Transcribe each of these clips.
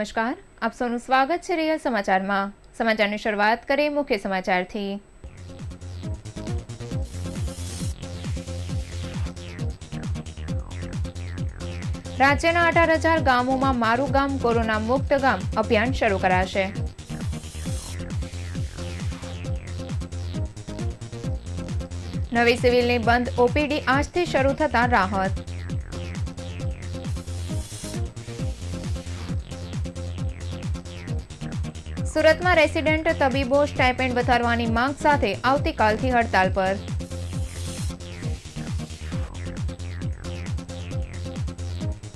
નમસ્કાર આપ સૌનું સ્વાગત છે રિયલ સમાચારમાં સમાચારની શરૂઆત કરીએ મુખ્ય સમાચારથી રાજ્યના અઢાર હજાર ગામોમાં મારું ગામ કોરોના મુક્ત ગામ અભિયાન શરૂ કરાશે નવી સિવિલની બંધ ઓપીડી આજથી શરૂ થતા રાહત સુરતમાં રેસિડેન્ટ તબીબો સ્ટાઇપેન્ડ વધારવાની માંગ સાથે આવતીકાલથી હડતાલ પર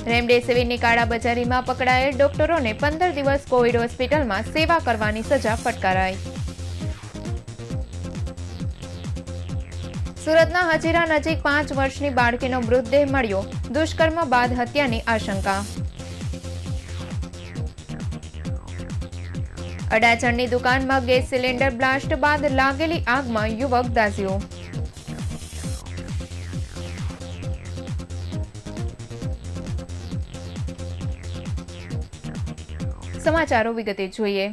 રેમડેસિવીરની કાળાબજારીમાં પકડાયેલ ડોક્ટરોને પંદર દિવસ કોવિડ હોસ્પિટલમાં સેવા કરવાની સજા ફટકારાઈ સુરતના હજીરા નજીક પાંચ વર્ષની બાળકીનો મૃતદેહ મળ્યો દુષ્કર્મ બાદ હત્યાની આશંકા અડાચણની દુકાનમાં ગેસ સિલિન્ડર બ્લાસ્ટ બાદ લાગેલી આગમાં યુવક દાઝ્યો સમાચારો વિગતે જોઈએ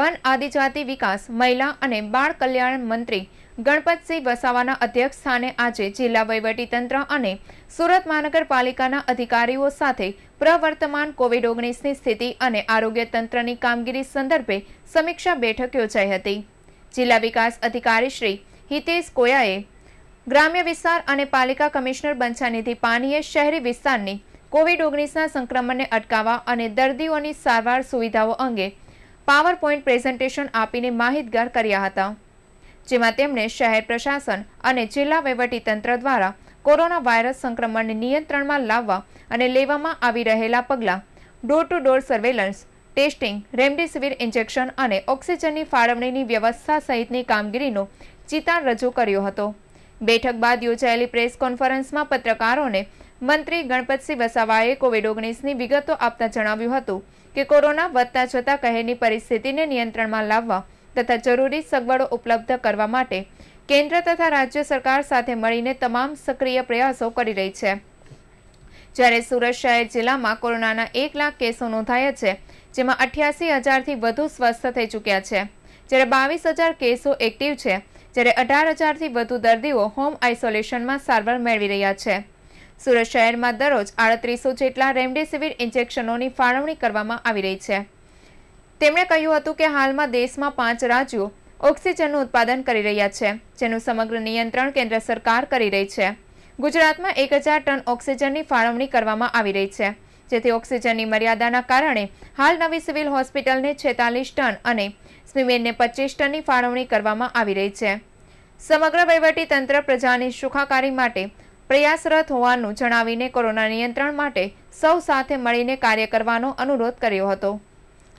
વન આદિજાતિ વિકાસ મહિલા અને બાળ કલ્યાણ મંત્રી ગણપતસિંહ વસાવાના અધ્યક્ષ સ્થાને આજે જિલ્લા વહીવટીતંત્ર અને સુરત મહાનગરપાલિકાના અધિકારીઓ સાથે પ્રવર્તમાન કોવિડ ઓગણીસની સ્થિતિ અને આરોગ્ય તંત્રની કામગીરી સંદર્ભે સમીક્ષા બેઠક યોજાઈ હતી જિલ્લા વિકાસ અધિકારી શ્રી હિતેશ કોયાએ ગ્રામ્ય વિસ્તાર અને પાલિકા કમિશનર બંછાનિધિ પાનીએ શહેરી વિસ્તારની કોવિડ ઓગણીસના સંક્રમણને અટકાવવા અને દર્દીઓની સારવાર સુવિધાઓ અંગે પાવર પોઈન્ટ પ્રેઝન્ટેશન આપીને માહિતગાર કર્યા હતા જેમાં તેમણે શહેર પ્રશાસન અને જિલ્લા વહીવટીતંત્ર દ્વારા કોરોના વાયરસ સંક્રમણને નિયંત્રણમાં લાવવા અને લેવામાં આવી રહેલા પગલાં door to door surveillance testing remdesivir injection અને ઓક્સિજનની ફાળવણીની વ્યવસ્થા સહિતની કામગીરીનો ચિતાર રજૂ કર્યો હતો બેઠક બાદ યોજાયેલી પ્રેસ કોન્ફરન્સમાં પત્રકારોને મંત્રી ગણપતસિંહ વસાવાએ કોવિડ ઓગણીસની વિગતો આપતા જણાવ્યું હતું કે કોરોના વધતા જતા કહેરની પરિસ્થિતિને નિયંત્રણમાં લાવવા તથા જરૂરી સગવડો ઉપલબ્ધ કરવા માટે કેન્દ્ર તથા રાજ્ય સરકાર સાથે મળીને તમામ સક્રિય પ્રયાસો કરી રહી છે જ્યારે સુરત શહેર જિલ્લામાં કોરોનાના એક લાખ કેસો નોંધાયા છે જેમાં અઠ્યાસી હજારથી વધુ સ્વસ્થ થઈ ચૂક્યા છે જ્યારે બાવીસ હજાર કેસો એક્ટિવ છે જ્યારે અઢાર હજારથી વધુ દર્દીઓ હોમ આઇસોલેશનમાં સારવાર મેળવી રહ્યા છે સુરત શહેરમાં દરરોજ આડત્રીસો જેટલા રેમડેસિવિર ઇન્જેક્શનોની ફાળવણી કરવામાં આવી રહી છે તેમણે કહ્યું હતું કે હાલમાં દેશમાં પાંચ રાજ્યો ઓક્સિજનનું ઉત્પાદન કરી રહ્યા છે જેનું સમગ્ર નિયંત્રણ કેન્દ્ર સરકાર કરી રહી છે ગુજરાતમાં એક હજાર ટન ઓક્સિજનની ફાળવણી કરવામાં આવી રહી છે જેથી ઓક્સિજનની મર્યાદાના કારણે હાલ નવી સિવિલ હોસ્પિટલને છેતાલીસ ટન અને સ્મીમેનને પચીસ ટનની ફાળવણી કરવામાં આવી રહી છે સમગ્ર વહીવટી તંત્ર પ્રજાની સુખાકારી માટે પ્રયાસરત હોવાનું જણાવીને કોરોના નિયંત્રણ માટે સૌ સાથે મળીને કાર્ય કરવાનો અનુરોધ કર્યો હતો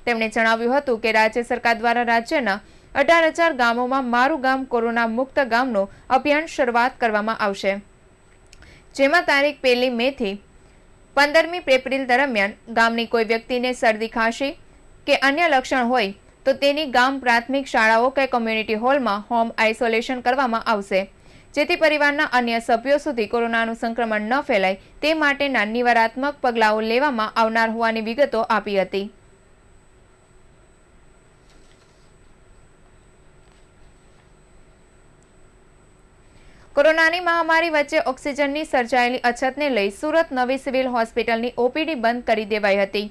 તેમણે જણાવ્યું હતું કે રાજ્ય સરકાર દ્વારા રાજ્યના અઢાર હજાર ગામોમાં મારું ગામ કોરોના મુક્ત ગામનો અભિયાન શરૂઆત કરવામાં આવશે જેમાં તારીખ પહેલી મેથી પંદરમી એપ્રિલ દરમિયાન ગામની કોઈ વ્યક્તિને શરદી ખાંસી કે અન્ય લક્ષણ હોય તો તેની ગામ પ્રાથમિક શાળાઓ કે કોમ્યુનિટી હોલમાં હોમ આઇસોલેશન કરવામાં આવશે જેથી પરિવારના અન્ય સભ્યો સુધી કોરોનાનું સંક્રમણ ન ફેલાય તે માટેના નિવારાત્મક પગલાઓ લેવામાં આવનાર હોવાની વિગતો આપી હતી કોરોનાની મહામારી વચ્ચે ઓક્સિજનની સર્જાયેલી અછતને લઈ સુરત નવી સિવિલ હોસ્પિટલની ઓપીડી બંધ કરી દેવાઈ હતી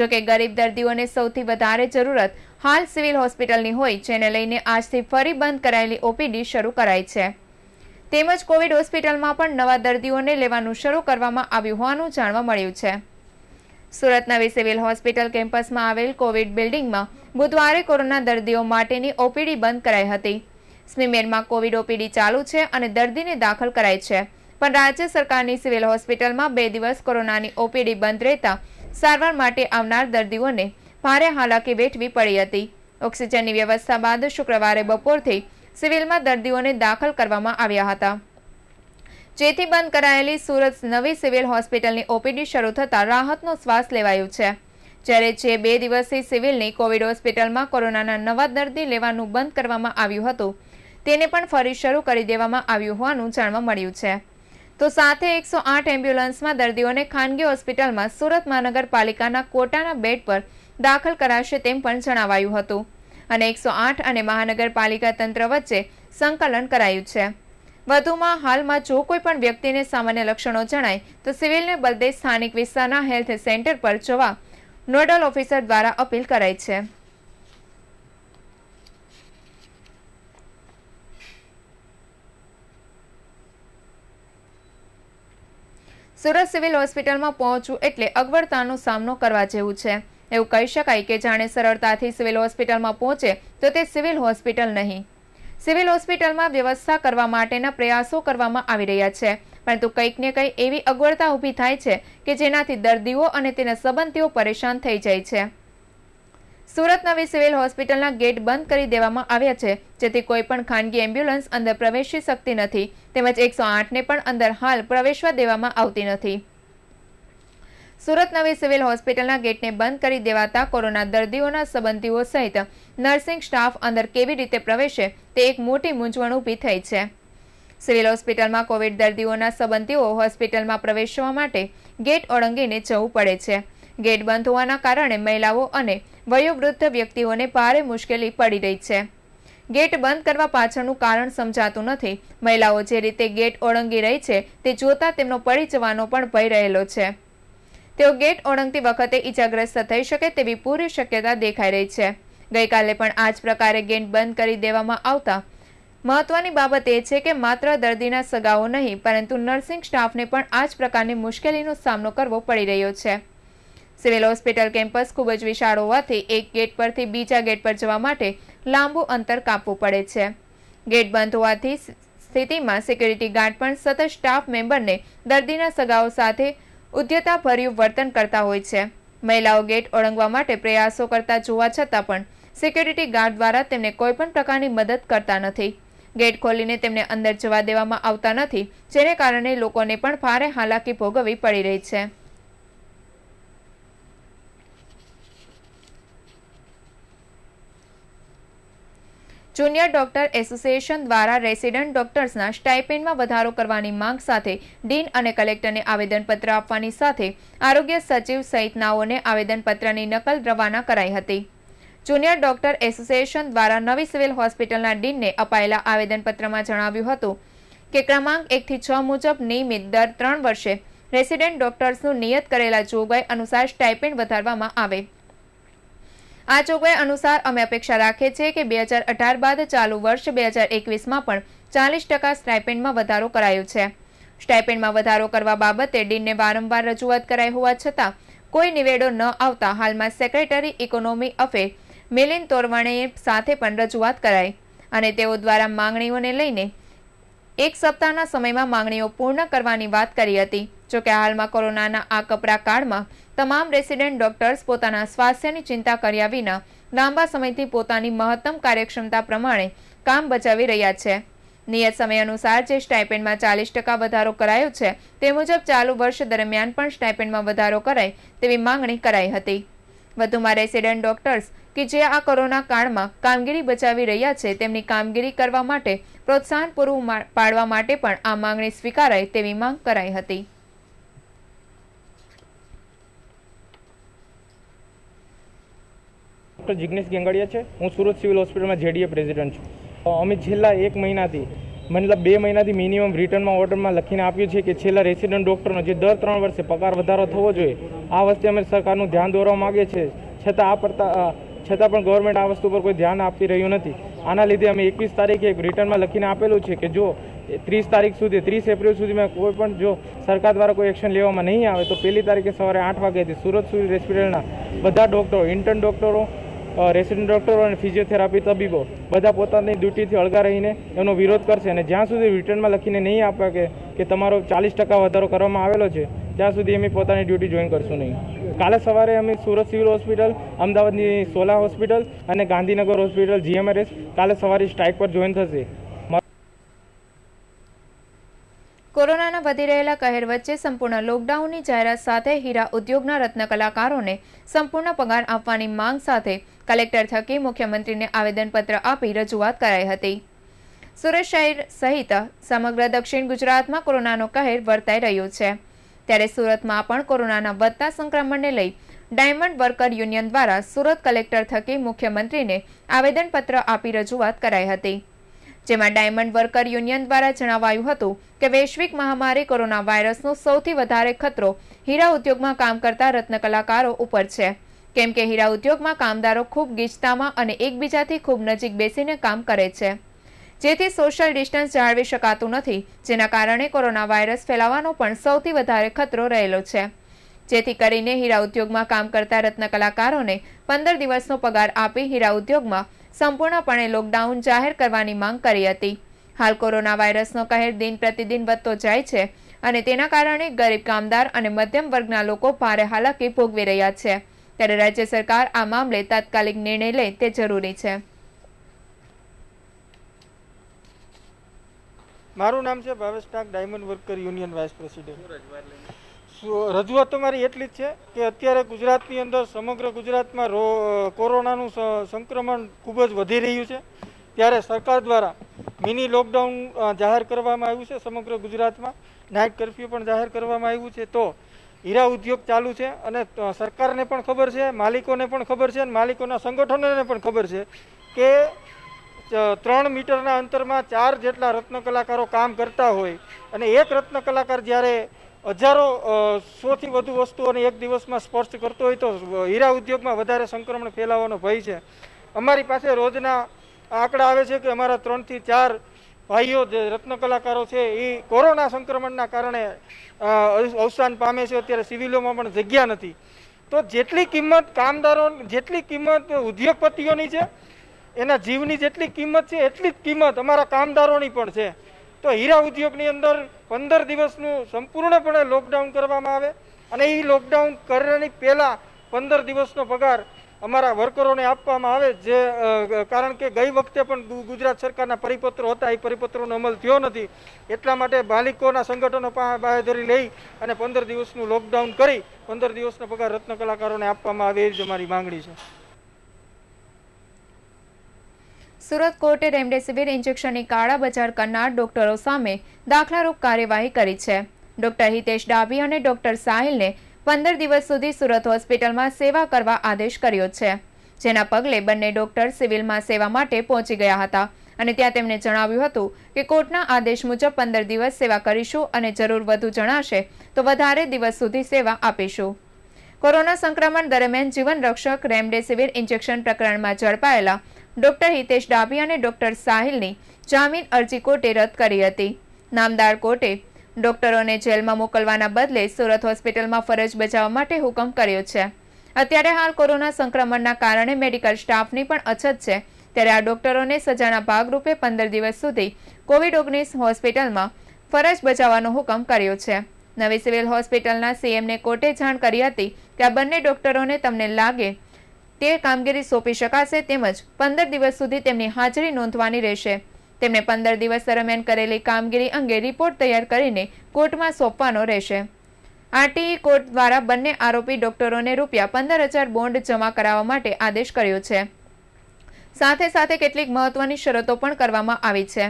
જોકે ગરીબ દર્દીઓને સૌથી વધારે જરૂરત હાલ સિવિલ હોસ્પિટલની હોય જેને લઈને આજથી ફરી બંધ કરાયેલી ઓપીડી શરૂ કરાઈ છે તેમજ કોવિડ હોસ્પિટલમાં પણ નવા દર્દીઓને લેવાનું શરૂ કરવામાં આવ્યું હોવાનું જાણવા મળ્યું છે સુરત નવી સિવિલ હોસ્પિટલ કેમ્પસમાં આવેલ કોવિડ બિલ્ડિંગમાં બુધવારે કોરોના દર્દીઓ માટેની ઓપીડી બંધ કરાઈ હતી સ્મીમેરમાં કોવિડ ઓપીડી ચાલુ છે અને દર્દીને દાખલ કરાય છે પણ રાજ્ય સરકારની સિવિલ હોસ્પિટલમાં બે દિવસ કોરોનાની ઓપીડી બંધ રહેતા સારવાર માટે આવનાર દર્દીઓને ભારે હાલાકી વેઠવી પડી હતી ઓક્સિજનની વ્યવસ્થા બાદ શુક્રવારે બપોરથી સિવિલમાં દર્દીઓને દાખલ કરવામાં આવ્યા હતા જેથી બંધ કરાયેલી સુરત નવી સિવિલ હોસ્પિટલની ઓપીડી શરૂ થતાં રાહતનો શ્વાસ લેવાયો છે જ્યારે જે બે દિવસથી સિવિલની કોવિડ હોસ્પિટલમાં કોરોનાના નવા દર્દી લેવાનું બંધ કરવામાં આવ્યું હતું તેને પણ ફરી શરૂ કરી દેવામાં આવ્યું હોવાનું જાણવા મળ્યું છે તો સાથે એકસો આઠ એમ્બ્યુલન્સમાં દર્દીઓને ખાનગી હોસ્પિટલમાં સુરત મહાનગરપાલિકાના કોટાના બેડ પર દાખલ કરાશે તેમ પણ જણાવાયું હતું અને એકસો આઠ અને મહાનગરપાલિકા તંત્ર વચ્ચે સંકલન કરાયું છે વધુમાં હાલમાં જો કોઈ પણ વ્યક્તિને સામાન્ય લક્ષણો જણાય તો સિવિલને બદલે સ્થાનિક વિસ્તારના હેલ્થ સેન્ટર પર જવા નોડલ ઓફિસર દ્વારા અપીલ કરાઈ છે સુરત સિવિલ હોસ્પિટલમાં પહોંચવું એટલે અગવડતાનો સામનો કરવા જેવું છે એવું કહી શકાય કે જાણે સરળતાથી સિવિલ હોસ્પિટલમાં પહોંચે તો તે સિવિલ હોસ્પિટલ નહીં સિવિલ હોસ્પિટલમાં વ્યવસ્થા કરવા માટેના પ્રયાસો કરવામાં આવી રહ્યા છે પરંતુ કંઈક ને કંઈ એવી અગવડતા ઊભી થાય છે કે જેનાથી દર્દીઓ અને તેના સંબંધીઓ પરેશાન થઈ જાય છે સુરત નવી સિવિલ હોસ્પિટલના ગેટ બંધ કરી દેવામાં આવ્યા છે જેથી કોઈ ખાનગી એમ્બ્યુલન્સ અંદર પ્રવેશી શકતી નથી તેમજ એકસો આઠને પણ અંદર હાલ પ્રવેશવા દેવામાં આવતી નથી સુરત નવી સિવિલ હોસ્પિટલના ગેટને બંધ કરી દેવાતા કોરોના દર્દીઓના સંબંધીઓ સહિત નર્સિંગ સ્ટાફ અંદર કેવી રીતે પ્રવેશે તે એક મોટી મૂંઝવણ ઊભી થઈ છે સિવિલ હોસ્પિટલમાં કોવિડ દર્દીઓના સંબંધીઓ હોસ્પિટલમાં પ્રવેશવા માટે ગેટ ઓળંગીને જવું પડે છે ગેટ બંધ હોવાના કારણે મહિલાઓ અને વયોવૃદ્ધ વ્યક્તિઓને ભારે મુશ્કેલી પડી રહી છે ગેટ બંધ કરવા પાછળનું કારણ સમજાતું નથી મહિલાઓ જે રીતે ગેટ ઓળંગી રહી છે તે જોતા તેમનો પડી જવાનો પણ ભય રહેલો છે તેઓ ગેટ ઓળંગતી વખતે ઇજાગ્રસ્ત થઈ શકે તેવી પૂરી શક્યતા દેખાઈ રહી છે ગઈકાલે પણ આ જ પ્રકારે ગેટ બંધ કરી દેવામાં આવતા મહત્વની બાબત એ છે કે માત્ર દર્દીના સગાઓ નહીં પરંતુ નર્સિંગ સ્ટાફને પણ આ જ પ્રકારની મુશ્કેલીનો સામનો કરવો પડી રહ્યો છે સિવિલ હોસ્પિટલ કેમ્પસ ખૂબ જ વિશાળ હોવાથી એક ગેટ પરથી બીજા ગેટ પર જવા માટે લાંબુ અંતર કાપવું પડે છે ગેટ બંધ હોવાથી સ્થિતિમાં સિક્યુરિટી ગાર્ડ પણ સતત સ્ટાફ મેમ્બરને દર્દીના સગાઓ સાથે ઉદ્યતાભર્યું વર્તન કરતા હોય છે મહિલાઓ ગેટ ઓળંગવા માટે પ્રયાસો કરતા જોવા છતાં પણ સિક્યુરિટી ગાર્ડ દ્વારા તેમને કોઈપણ પ્રકારની મદદ કરતા નથી ગેટ ખોલીને તેમને અંદર જવા દેવામાં આવતા નથી જેને કારણે લોકોને પણ ભારે હાલાકી ભોગવવી પડી રહી છે જુનિયર ડોક્ટર એસોસિએશન દ્વારા રેસિડન્ટ ડોક્ટર્સના સ્ટાઇપેન્ડમાં વધારો કરવાની માંગ સાથે ડીન અને કલેક્ટરને આવેદનપત્ર આપવાની સાથે આરોગ્ય સચિવ સહિતનાઓને આવેદનપત્રની નકલ રવાના કરાઈ હતી જુનિયર ડોક્ટર એસોસિએશન દ્વારા નવી સિવિલ હોસ્પિટલના ડીનને અપાયેલા આવેદનપત્રમાં જણાવ્યું હતું કે ક્રમાંક એકથી છ મુજબ નિયમિત દર ત્રણ વર્ષે રેસિડેન્ટ ડોક્ટર્સનું નિયત કરેલા જોગવાઈ અનુસાર સ્ટાઇપેન્ડ વધારવામાં આવે આ જોગવાઈ અનુસાર અમે અપેક્ષા રાખીએ છીએ કે બે હજાર અઢાર બાદ ચાલુ વર્ષ બે હજાર એકવીસમાં પણ ચાલીસ ટકા સ્ટાઇપેન્ડમાં વધારો કરાયો છે સ્ટાઇપેન્ડમાં વધારો કરવા બાબતે ડીનને વારંવાર રજૂઆત કરાઈ હોવા છતાં કોઈ નિવેડો ન આવતા હાલમાં સેક્રેટરી ઇકોનોમી અફેર મિલિન તોરવાણીએ સાથે પણ રજૂઆત કરાઈ અને તેઓ દ્વારા માંગણીઓને લઈને એક સપ્તાહના સમયમાં માંગણીઓ પૂર્ણ કરવાની વાત કરી હતી જોકે હાલમાં કોરોનાના આ કપરા કાળમાં તમામ રેસિડેન્ટ ડોક્ટર્સ પોતાના સ્વાસ્થ્યની ચિંતા કર્યા વિના લાંબા સમયથી પોતાની મહત્તમ કાર્યક્ષમતા પ્રમાણે કામ બચાવી રહ્યા છે નિયત સમય અનુસાર જે સ્ટાઇપેન્ડમાં ચાલીસ ટકા વધારો કરાયો છે તે મુજબ ચાલુ વર્ષ દરમિયાન પણ સ્ટાઇપેન્ડમાં વધારો કરાય તેવી માંગણી કરાઈ હતી વધુમાં રેસિડેન્ટ ડોક્ટર્સ કે જે આ કોરોના કાળમાં કામગીરી બચાવી રહ્યા છે તેમની કામગીરી કરવા માટે પ્રોત્સાહન પૂરું પાડવા માટે પણ આ માંગણી સ્વીકારાય તેવી માંગ કરાઈ હતી ડૉક્ટર જિગ્નેશ ગેંગડિયા છે હું સુરત સિવિલ હોસ્પિટલમાં જેડીએ પ્રેસિડેન્ટ છું અમે છેલ્લા એક મહિનાથી મતલબ બે મહિનાથી મિનિમમ રિટર્નમાં ઓર્ડરમાં લખીને આપ્યું છે કે છેલ્લા રેસિડન્ટ ડૉક્ટરનો જે દર ત્રણ વર્ષે પગાર વધારો થવો જોઈએ આ વસ્તુ અમે સરકારનું ધ્યાન દોરવા માગીએ છીએ છતાં આ પડતા છતાં પણ ગવર્મેન્ટ આ વસ્તુ પર કોઈ ધ્યાન આપી રહ્યું નથી આના લીધે અમે એકવીસ તારીખે એક રિટર્નમાં લખીને આપેલું છે કે જો ત્રીસ તારીખ સુધી ત્રીસ એપ્રિલ સુધીમાં કોઈ પણ જો સરકાર દ્વારા કોઈ એક્શન લેવામાં નહીં આવે તો પહેલી તારીખે સવારે આઠ વાગ્યાથી સુરત સિવિલ હોસ્પિટલના બધા ડૉક્ટરો ઇન્ટર્ન ડૉક્ટરો રેસિડેન્ટ ડૉક્ટરો અને ફિઝિયોથેરાપી તબીબો બધા પોતાની ડ્યુટીથી અળગા રહીને એનો વિરોધ કરશે અને જ્યાં સુધી રિટર્નમાં લખીને નહીં આપે કે કે તમારો ચાલીસ ટકા વધારો કરવામાં આવેલો છે ત્યાં સુધી અમે પોતાની ડ્યુટી જોઈન કરશું નહીં કાલે સવારે અમે સુરત સિવિલ હોસ્પિટલ અમદાવાદની સોલા હોસ્પિટલ અને ગાંધીનગર હોસ્પિટલ જીએમઆરએસ કાલે સવારે સ્ટ્રાઇક પર જોઈન થશે કોરોનાના વધી રહેલા કહેર વચ્ચે સંપૂર્ણ લોકડાઉનની જાહેરાત સાથે હીરા ઉદ્યોગના રત્ન કલાકારોને સંપૂર્ણ પગાર આપવાની માંગ સાથે કલેક્ટર થકી મુખ્યમંત્રીને આવેદનપત્ર આપી રજૂઆત કરાઈ હતી સુરત શહેર સહિત સમગ્ર દક્ષિણ ગુજરાતમાં કોરોનાનો કહેર વર્તાઈ રહ્યો છે ત્યારે સુરતમાં પણ કોરોનાના વધતા સંક્રમણને લઈ ડાયમંડ વર્કર યુનિયન દ્વારા સુરત કલેક્ટર થકી મુખ્યમંત્રીને આવેદનપત્ર આપી રજૂઆત કરાઈ હતી જેમાં ડાયમંડ વર્કર યુનિયન દ્વારા જણાવાયું હતું કે વૈશ્વિક મહામારી કોરોના વાયરસનો સૌથી વધારે ખતરો હીરા ઉદ્યોગમાં કામ કરતા રત્નકલાકારો ઉપર છે કેમ કે હીરા ઉદ્યોગમાં કામદારો ખૂબ ગીચતામાં અને એકબીજાથી ખૂબ નજીક બેસીને કામ કરે છે જેથી સોશિયલ ડિસ્ટન્સ જાળવી શકાતું નથી જેના કારણે કોરોના વાયરસ ફેલાવાનો પણ સૌથી વધારે ખતરો રહેલો છે જેથી કરીને હીરા ઉદ્યોગમાં કામ કરતા રત્નકલાકારોને પંદર દિવસનો પગાર આપી હીરા ઉદ્યોગમાં સંપૂર્ણપણે લોકડાઉન જાહેર કરવાની માંગ કરી હતી હાલ કોરોના વાયરસનો કહેર દિન પ્રતિદિન વધતો જાય છે અને તેના કારણે ગરીબ કામદાર અને મધ્યમ વર્ગના લોકો ભારે હાલાકી ભોગવી રહ્યા છે ત્યારે રાજ્ય સરકાર આ મામલે તાત્કાલિક નિર્ણય લે તે જરૂરી છે મારું નામ છે Bhavesh Nag diamond worker union vice president રજૂઆત તો મારી એટલી જ છે કે અત્યારે ગુજરાતની અંદર સમગ્ર ગુજરાતમાં કોરોનાનું સંક્રમણ ખૂબ જ વધી રહ્યું છે ત્યારે સરકાર દ્વારા મિની લોકડાઉન જાહેર કરવામાં આવ્યું છે સમગ્ર ગુજરાતમાં નાઇટ કર્ફ્યુ પણ જાહેર કરવામાં આવ્યું છે તો હીરા ઉદ્યોગ ચાલુ છે અને સરકારને પણ ખબર છે માલિકોને પણ ખબર છે અને માલિકોના સંગઠનોને પણ ખબર છે કે ત્રણ મીટરના અંતરમાં ચાર જેટલા રત્ન કલાકારો કામ કરતા હોય અને એક રત્ન કલાકાર જ્યારે હજારો સોથી વધુ વસ્તુઓને એક દિવસમાં સ્પર્શ કરતો હોય તો હીરા ઉદ્યોગમાં વધારે સંક્રમણ ફેલાવાનો ભય છે અમારી પાસે રોજના આંકડા આવે છે કે અમારા ત્રણથી ચાર ભાઈઓ જે રત્ન કલાકારો છે એ કોરોના સંક્રમણના કારણે અવસાન પામે છે અત્યારે સિવિલોમાં પણ જગ્યા નથી તો જેટલી કિંમત કામદારો જેટલી કિંમત ઉદ્યોગપતિઓની છે એના જીવની જેટલી કિંમત છે એટલી જ કિંમત અમારા કામદારોની પણ છે તો હીરા ઉદ્યોગની અંદર પંદર દિવસનું સંપૂર્ણપણે લોકડાઉન કરવામાં આવે અને એ લોકડાઉન કરવાની પહેલાં પંદર દિવસનો પગાર અમારા વર્કરોને આપવામાં આવે જે કારણ કે ગઈ વખતે પણ ગુજરાત સરકારના પરિપત્રો હતા એ પરિપત્રોનો અમલ થયો નથી એટલા માટે બાલિકોના સંગઠનો બાહેધરી લઈ અને પંદર દિવસનું લોકડાઉન કરી પંદર દિવસનો પગાર રત્ન કલાકારોને આપવામાં આવે એ જ અમારી માંગણી છે સુરત કોર્ટે રેમડેસિવીર ઇન્જેક્શનની કાળા બજાર કરનાર ડોક્ટરો સામે દાખલારૂપ કાર્યવાહી કરી છે ડોક્ટર હિતેશ ડાભી અને ડોક્ટર સાહિલને પંદર દિવસ સુધી સુરત હોસ્પિટલમાં સેવા કરવા આદેશ કર્યો છે જેના પગલે બંને ડોક્ટર સિવિલમાં સેવા માટે પહોંચી ગયા હતા અને ત્યાં તેમણે જણાવ્યું હતું કે કોર્ટના આદેશ મુજબ પંદર દિવસ સેવા કરીશું અને જરૂર વધુ જણાશે તો વધારે દિવસ સુધી સેવા આપીશું કોરોના સંક્રમણ દરમિયાન જીવન રક્ષક રેમડેસિવિર ઇન્જેક્શન પ્રકરણમાં ઝડપાયેલા ડોક્ટર હિતેશ ડાભી અને ડોક્ટર સાહિલની જામીન અરજી કોર્ટે રદ કરી હતી નામદાર કોર્ટે ડોક્ટરોને જેલમાં મોકલવાના બદલે સુરત હોસ્પિટલમાં ફરજ બજાવવા માટે હુકમ કર્યો છે અત્યારે હાલ કોરોના સંક્રમણના કારણે મેડિકલ સ્ટાફની પણ અછત છે ત્યારે આ ડોક્ટરોને સજાના ભાગરૂપે પંદર દિવસ સુધી કોવિડ ઓગણીસ હોસ્પિટલમાં ફરજ બજાવવાનો હુકમ કર્યો છે નવી સિવિલ હોસ્પિટલના સીએમને કોર્ટે જાણ કરી હતી કે આ બંને ડોક્ટરોને તમને લાગે તે કામગીરી સોંપી શકાશે તેમજ પંદર દિવસ સુધી તેમની હાજરી નોંધવાની રહેશે તેમણે પંદર દિવસ દરમિયાન કરેલી કામગીરી અંગે રિપોર્ટ તૈયાર કરીને કોર્ટમાં સોંપવાનો રહેશે આરટીઈ કોર્ટ દ્વારા બંને આરોપી ડોક્ટરોને રૂપિયા પંદર હજાર બોન્ડ જમા કરાવવા માટે આદેશ કર્યો છે સાથે સાથે કેટલીક મહત્વની શરતો પણ કરવામાં આવી છે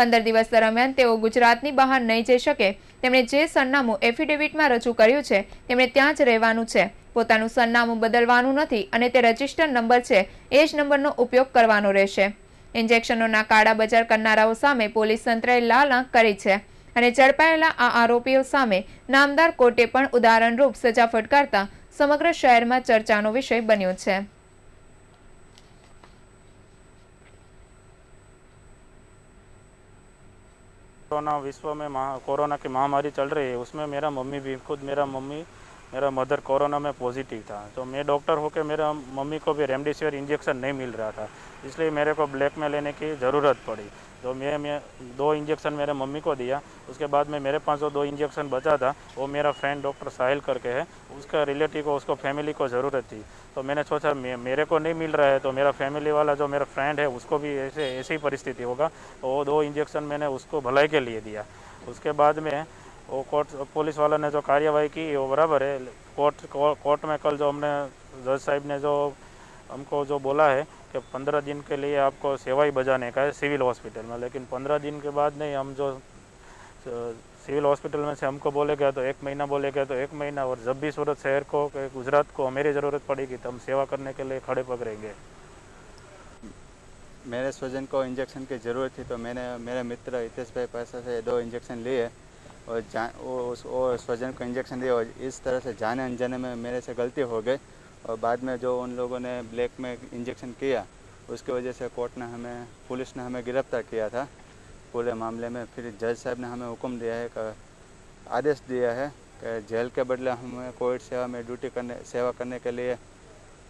પંદર દિવસ દરમિયાન તેઓ ગુજરાતની બહાર નહીં જઈ શકે તેમણે જે સરનામું એફિડેવિટમાં રજૂ કર્યું છે તેમણે ત્યાં જ રહેવાનું છે પોતાનું સરનામું બદલવાનું નથી અને તે રજિસ્ટર નંબર છે એ જ નંબરનો ઉપયોગ કરવાનો રહેશે ઇન્જેક્શનોના કાળા બજાર કરનારાઓ સામે પોલીસ તંત્રએ લાલ આંખ કરી છે અને ઝડપાયેલા આ આરોપીઓ સામે નામદાર કોર્ટે પણ ઉદાહરણરૂપ સજા ફટકારતા સમગ્ર શહેરમાં ચર્ચાનો વિષય બન્યો છે કોરોના विश्व में कोरोना की महामारी चल रही है उसमें मेरा मम्मी भी खुद मेरा मेरा मदर कोरोना में पॉजिटिव था तो मैं डॉक्टर होकर मेरा मम्मी को भी रेमडेसिविर इंजेक्शन नहीं मिल रहा था इसलिए मेरे को ब्लैक में लेने की ज़रूरत पड़ी तो मैं मैं दो इंजेक्शन मेरे मम्मी को दिया उसके बाद में मेरे पास जो दो इंजेक्शन बचा था वो मेरा फ्रेंड डॉक्टर साहिल करके है उसका रिलेटिव को उसको फैमिली को ज़रूरत थी तो मैंने सोचा मे, मेरे को नहीं मिल रहा है तो मेरा फैमिली वाला जो मेरा फ्रेंड है उसको भी ऐसे ऐसी ही परिस्थिति होगा तो वो दो इंजेक्शन मैंने उसको भलाई के लिए दिया उसके बाद में वो कोर्ट पुलिस वाले ने जो कार्यवाही की वो बराबर है कोर्ट कोर्ट में कल जो हमने जज साहब ने जो हमको जो बोला है कि पंद्रह दिन के लिए आपको सेवाई बजाने का है सिविल हॉस्पिटल में लेकिन पंद्रह दिन के बाद नहीं हम जो सिविल हॉस्पिटल में से हमको बोले गया तो एक महीना बोले गया तो एक महीना और जब भी सूरत शहर को गुजरात को मेरी ज़रूरत पड़ेगी तो हम सेवा करने के लिए खड़े पकड़ेंगे मेरे स्वजन को इंजेक्शन की ज़रूरत थी तो मैंने मेरे मित्र हितेश भाई पैसा से दो इंजेक्शन लिए और जान और स्वजन को इंजेक्शन दिया और इस तरह से जाने अनजाने में मेरे से गलती हो गई और बाद में जो उन लोगों ने ब्लैक में इंजेक्शन किया उसकी वजह से कोर्ट ने हमें पुलिस ने हमें गिरफ्तार किया था पूरे मामले में फिर जज साहब ने हमें हुक्म दिया है का आदेश दिया है कि जेल के बदले हमें कोविड सेवा में ड्यूटी करने सेवा करने के लिए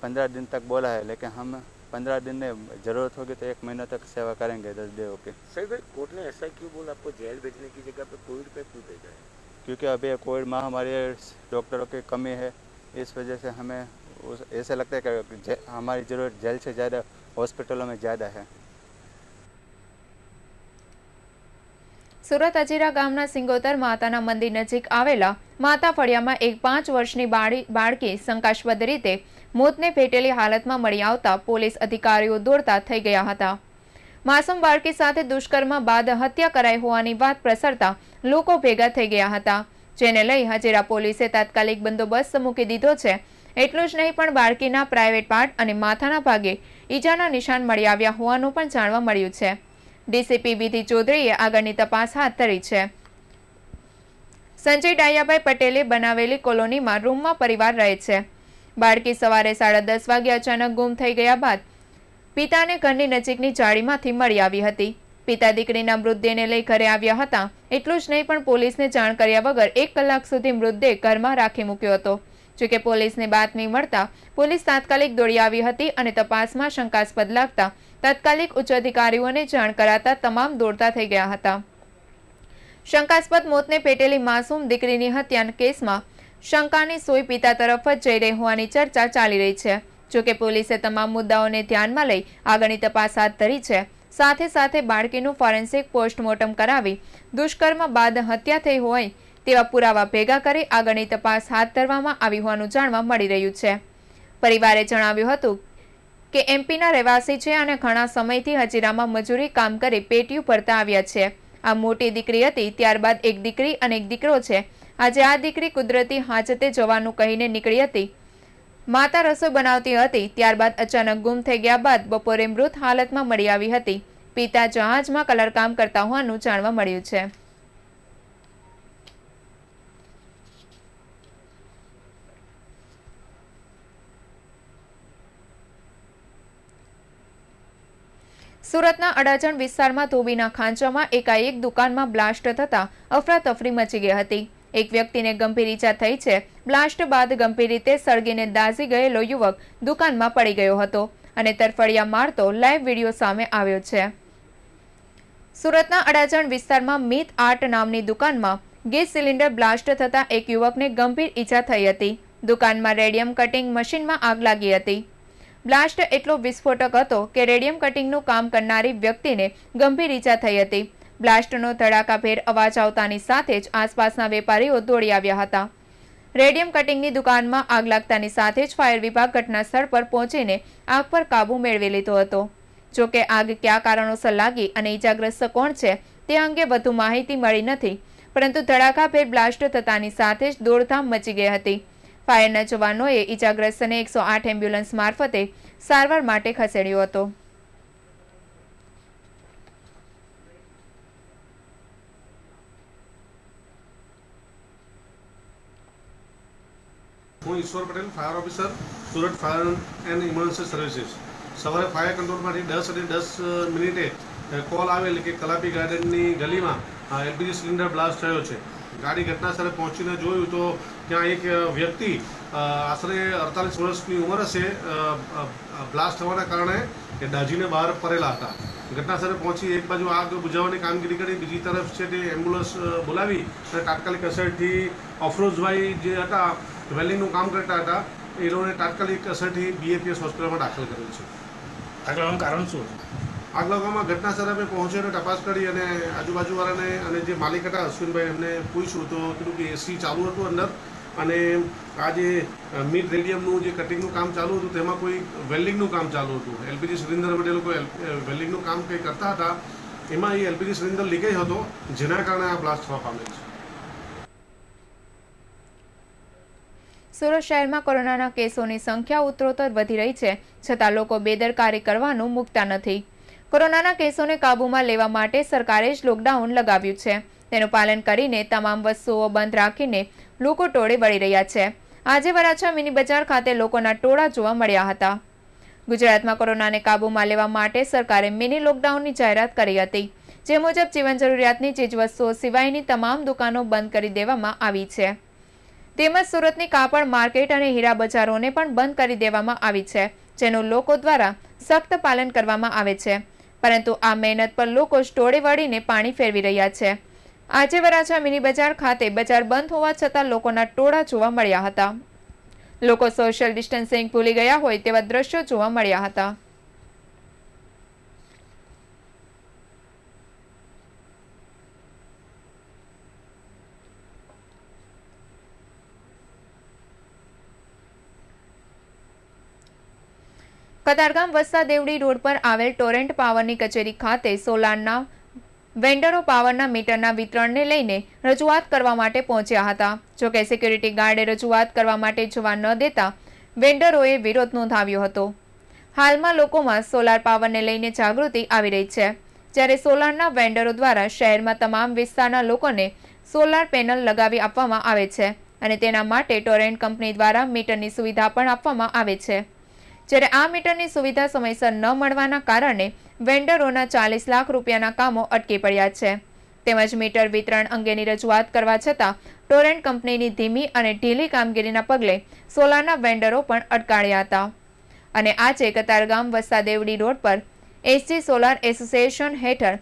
पंद्रह दिन तक बोला है लेकिन हम पंद्रह दिन में जरूरत होगी तो एक महीना तक सेवा करेंगे दस देव होके सही भाई कोर्ट ने ऐसा क्यों बोला आपको जेल भेजने की जगह पे कोविड पे क्यों भेजा है क्योंकि अभी कोविड महामारी डॉक्टरों की कमी है इस वजह से हमें ऐसा लगता है कि हमारी ज़रूरत जेल से ज़्यादा हॉस्पिटलों में ज़्यादा है સુરત અજીરા ગામના સિંગોતર માતાના મંદિર નજીક આવેલા માતા ફળિયામાં એક પાંચ વર્ષની બાળકી શંકાસ્પદ રીતે મોતને ભેટેલી હાલતમાં મળી આવતા પોલીસ અધિકારીઓ દોડતા થઈ ગયા હતા માસૂમ બાળકી સાથે દુષ્કર્મ બાદ હત્યા કરાઈ હોવાની વાત પ્રસરતા લોકો ભેગા થઈ ગયા હતા જેને લઈ હજીરા પોલીસે તાત્કાલિક બંદોબસ્ત મૂકી દીધો છે એટલું જ નહીં પણ બાળકીના પ્રાઇવેટ પાર્ટ અને માથાના ભાગે ઈજાના નિશાન મળી આવ્યા હોવાનું પણ જાણવા મળ્યું છે ડીસીપી વિધિ ચૌધરીએ આગળની તપાસ હાથ ધરી છે સંજય ડાયાભાઈ પટેલે બનાવેલી કોલોનીમાં રૂમમાં પરિવાર રહે છે બાળકી સવારે સાડા દસ વાગે અચાનક ગુમ થઈ ગયા બાદ પિતાને ઘરની નજીકની જાળીમાંથી મળી આવી હતી પિતા દીકરીના મૃતદેહને લઈ ઘરે આવ્યા હતા એટલું જ નહીં પણ પોલીસને જાણ કર્યા વગર એક કલાક સુધી મૃતદેહ ઘરમાં રાખી મૂક્યો હતો જોકે પોલીસને બાતમી મળતા પોલીસ તાત્કાલિક દોડી આવી હતી અને તપાસમાં શંકાસ્પદ લાગતા તાત્કાલિક ઉચ્ચ અધિકારીઓને જાણ કરાતા તમામ દોડતા થઈ ગયા હતા શંકાસ્પદ મોતને પેટેલી માસૂમ દીકરીની હત્યાના કેસમાં શંકાની સોય પિતા તરફ જ જઈ રહી હોવાની ચર્ચા ચાલી રહી છે જોકે પોલીસે તમામ મુદ્દાઓને ધ્યાનમાં લઈ આગળની તપાસ હાથ ધરી છે સાથે સાથે બાળકીનું ફોરેન્સિક પોસ્ટમોર્ટમ કરાવી દુષ્કર્મ બાદ હત્યા થઈ હોય તેવા પુરાવા ભેગા કરી આગળની તપાસ હાથ ધરવામાં આવી હોવાનું જાણવા મળી રહ્યું છે પરિવારે જણાવ્યું હતું કે એમપીના રહેવાસી છે અને ઘણા સમયથી હજીરામાં મજૂરી કામ કરી પેટીયું ભરતા આવ્યા છે આ મોટી દીકરી હતી ત્યારબાદ એક દીકરી અને એક દીકરો છે આજે આ દીકરી કુદરતી હાજતે જવાનું કહીને નીકળી હતી માતા રસોઈ બનાવતી હતી ત્યારબાદ અચાનક ગુમ થઈ ગયા બાદ બપોરે મૃત હાલતમાં મળી આવી હતી પિતા જહાજમાં કલરકામ કરતા હોવાનું જાણવા મળ્યું છે સુરતના અડાજણ વિસ્તારમાં ધોબીના ખાંચામાં એકાએક દુકાનમાં બ્લાસ્ટ થતાં અફરાતફરી મચી ગઈ હતી એક વ્યક્તિને ગંભીર ઈજા થઈ છે બ્લાસ્ટ બાદ ગંભીર રીતે સળગીને દાઝી ગયેલો યુવક દુકાનમાં પડી ગયો હતો અને તરફડિયા મારતો લાઈવ વિડીયો સામે આવ્યો છે સુરતના અડાજણ વિસ્તારમાં મિત આર્ટ નામની દુકાનમાં ગેસ સિલિન્ડર બ્લાસ્ટ થતા એક યુવકને ગંભીર ઈજા થઈ હતી દુકાનમાં રેડિયમ કટિંગ મશીનમાં આગ લાગી હતી બ્લાસ્ટ એટલો વિસ્ફોટક હતો કે રેડિયમ કટિંગનું કામ કરનારી વ્યક્તિને ગંભીર ઈજા થઈ હતી બ્લાસ્ટનો ધડાકાભેર અવાજ આવતાની સાથે જ આસપાસના વેપારીઓ દોડી આવ્યા હતા રેડિયમ કટિંગની દુકાનમાં આગ લાગતાની સાથે જ ફાયર વિભાગ ઘટના સ્થળ પર પહોંચીને આગ પર કાબુ મેળવી લીધો હતો જો કે આગ કયા કારણોસર લાગી અને ઈજાગ્રસ્ત કોણ છે તે અંગે વધુ માહિતી મળી નથી પરંતુ ધડાકાભેર બ્લાસ્ટ થતાની સાથે જ દોડધામ મચી ગઈ હતી ફાયરના જવાનોએ ઇજાગ્રસ્તને એકસો આઠ એમ્બ્યુલન્સ મારફતે સારવાર માટે ખસેડ્યો હતો હું Ishwar Patel fire officer Surat fire and emergency services સવારે ફાયર કંટ્રોલમાંથી દસ અને દસ મિનિટે કોલ આવેલ કે કલાપી ગાર્ડનની ગલીમાં એલપીજી સિલિન્ડર બ્લાસ્ટ થયો છે ગાડી ઘટના ઘટનાસ્થળે પહોંચીને જોયું તો ત્યાં એક વ્યક્તિ આશરે અડતાલીસ વર્ષની ઉંમર હશે બ્લાસ્ટ થવાના કારણે એ દાજીને બહાર પડેલા હતા ઘટનાસ્થળે પહોંચી એક બાજુ આગ બુઝાવવાની કામગીરી કરી બીજી તરફ છે તે એમ્બ્યુલન્સ બોલાવી અને તાત્કાલિક અસરથી અફરોઝભાઈ જે હતા વેલિંગનું કામ કરતા હતા એ લોકોને તાત્કાલિક અસરથી બીએપીએસ હોસ્પિટલમાં દાખલ કરેલ છે આગલાનું કારણ શું આગ લાગવામાં ઘટના સ્થળે અમે પહોંચ્યો અને તપાસ કરી અને આજુબાજુવાળાને અને જે માલિક હતા અશ્વિનભાઈ એમને પૂછ્યું તો કીધું કે એસી ચાલુ હતું અંદર અને આ જે મીટ રેડિયમનું જે કટિંગનું કામ ચાલુ હતું તેમાં કોઈ વેલ્ડિંગનું કામ ચાલુ હતું એલપીજી સિલિન્ડર માટે લોકો વેલ્ડિંગનું કામ કંઈ કરતા હતા એમાં એ એલપીજી સિલિન્ડર લીકેજ હતો જેના કારણે આ બ્લાસ્ટ થવા પામેલ છે સુરત શહેરમાં કોરોનાના કેસોની સંખ્યા ઉત્તરોત્તર વધી રહી છે છતાં લોકો બેદરકારી કરવાનું મૂકતા નથી કોરોનાના કેસોને કાબૂમાં લેવા માટે સરકારે જ લોકડાઉન લગાવ્યું છે તેનું પાલન કરીને તમામ વસ્તુઓ બંધ રાખીને લોકો ટોળે વળી રહ્યા છે આજે વરાછા મિની બજાર ખાતે લોકોના ટોળા જોવા મળ્યા હતા ગુજરાતમાં કોરોનાને કાબૂમાં લેવા માટે સરકારે મિની લોકડાઉનની જાહેરાત કરી હતી જે મુજબ જીવન જરૂરિયાતની ચીજવસ્તુઓ સિવાયની તમામ દુકાનો બંધ કરી દેવામાં આવી છે તેમજ સુરતની કાપડ માર્કેટ અને હીરા બજારોને પણ બંધ કરી દેવામાં આવી છે જેનું લોકો દ્વારા સખ્ત પાલન કરવામાં આવે છે પરંતુ આ મહેનત પર લોકો સ્ટોળે વળીને પાણી ફેરવી રહ્યા છે આજે વરાછા મિની બજાર ખાતે બજાર બંધ હોવા છતાં લોકોના ટોળા જોવા મળ્યા હતા લોકો સોશિયલ ડિસ્ટન્સિંગ ભૂલી ગયા હોય તેવા દ્રશ્યો જોવા મળ્યા હતા કતારગામ વસ્તા દેવડી રોડ પર આવેલ ટોરેન્ટ પાવરની કચેરી ખાતે સોલારના વેન્ડરો પાવરના મીટરના વિતરણને લઈને રજૂઆત કરવા માટે પહોંચ્યા હતા જો કે સિક્યુરિટી ગાર્ડે રજૂઆત કરવા માટે જવા ન દેતા વેન્ડરોએ વિરોધ નોંધાવ્યો હતો હાલમાં લોકોમાં સોલાર પાવરને લઈને જાગૃતિ આવી રહી છે જ્યારે સોલારના વેન્ડરો દ્વારા શહેરમાં તમામ વિસ્તારના લોકોને સોલાર પેનલ લગાવી આપવામાં આવે છે અને તેના માટે ટોરેન્ટ કંપની દ્વારા મીટરની સુવિધા પણ આપવામાં આવે છે જ્યારે આ મીટરની સુવિધા સમયસર ન મળવાના કારણે વેન્ડરોના ચાલીસ લાખ રૂપિયાના કામો અટકી પડ્યા છે તેમજ મીટર વિતરણ અંગેની રજૂઆત કરવા છતાં ટોરેન્ટ કંપનીની ધીમી અને ઢીલી કામગીરીના પગલે સોલારના વેન્ડરો પણ અટકાળ્યા હતા અને આજે કતારગામ દેવડી રોડ પર એસજી સોલાર એસોસિએશન હેઠળ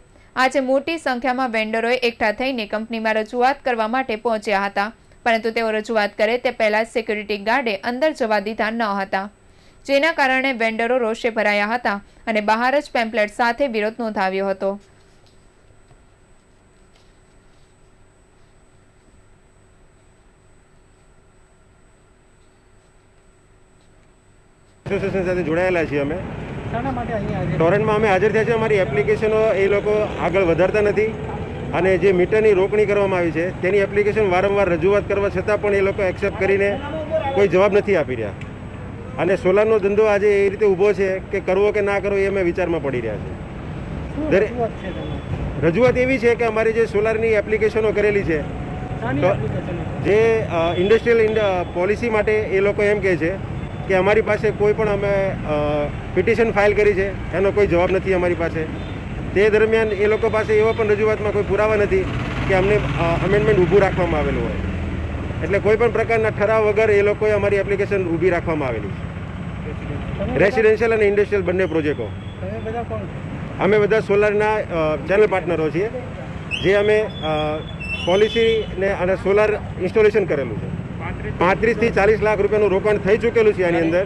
આજે મોટી સંખ્યામાં વેન્ડરોએ એકઠા થઈને કંપનીમાં રજૂઆત કરવા માટે પહોંચ્યા હતા પરંતુ તેઓ રજૂઆત કરે તે પહેલાં સિક્યુરિટી ગાર્ડે અંદર જવા દીધા ન હતા જેના કારણે વેન્ડરો રોષે ભરાયા હતા અને બહાર જ પેમ્પલેટ સાથે વિરોધ નોંધાવ્યો હતો એસોસિએશન સાથે જોડાયેલા છીએ અમે ટોરેન્ટમાં અમે હાજર થયા છે અમારી એપ્લિકેશનો એ લોકો આગળ વધારતા નથી અને જે મીટરની રોકણી કરવામાં આવી છે તેની એપ્લિકેશન વારંવાર રજૂઆત કરવા છતાં પણ એ લોકો એક્સેપ્ટ કરીને કોઈ જવાબ નથી આપી રહ્યા અને સોલારનો ધંધો આજે એ રીતે ઊભો છે કે કરવો કે ના કરવો એ અમે વિચારમાં પડી રહ્યા છે રજૂઆત એવી છે કે અમારી જે સોલારની એપ્લિકેશનો કરેલી છે તો જે ઇન્ડસ્ટ્રીયલ પોલિસી માટે એ લોકો એમ કહે છે કે અમારી પાસે કોઈ પણ અમે પિટિશન ફાઇલ કરી છે એનો કોઈ જવાબ નથી અમારી પાસે તે દરમિયાન એ લોકો પાસે એવા પણ રજૂઆતમાં કોઈ પુરાવા નથી કે અમને અમેન્ડમેન્ટ ઊભું રાખવામાં આવેલું હોય એટલે કોઈ પણ પ્રકારના ઠરાવ વગર એ લોકોએ અમારી એપ્લિકેશન ઊભી રાખવામાં આવેલી છે રેસિડેન્શિયલ અને ઇન્ડસ્ટ્રીયલ બંને પ્રોજેક્ટો અમે બધા સોલારના ચેનલ પાર્ટનરો છીએ જે અમે પોલિસીને અને સોલાર ઇન્સ્ટોલેશન કરેલું છે પાંત્રીસથી ચાલીસ લાખ રૂપિયાનું રોકાણ થઈ ચૂકેલું છે આની અંદર